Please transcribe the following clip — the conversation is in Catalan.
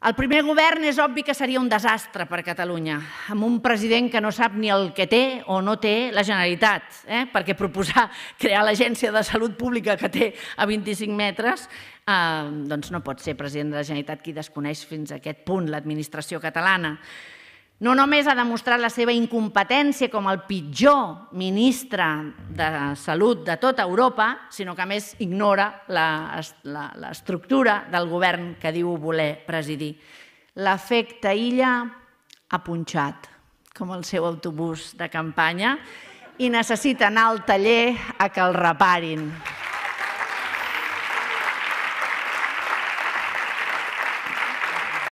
El primer govern és obvi que seria un desastre per Catalunya, amb un president que no sap ni el que té o no té la Generalitat, eh? perquè proposar crear l'Agència de Salut Pública que té a 25 metres eh, doncs no pot ser president de la Generalitat qui desconeix fins a aquest punt l'administració catalana. No només ha demostrat la seva incompetència com el pitjor ministre de Salut de tota Europa, sinó que a més ignora l'estructura del govern que diu voler presidir. L'efecte Illa ha punxat, com el seu autobús de campanya, i necessita anar al taller a que el reparin.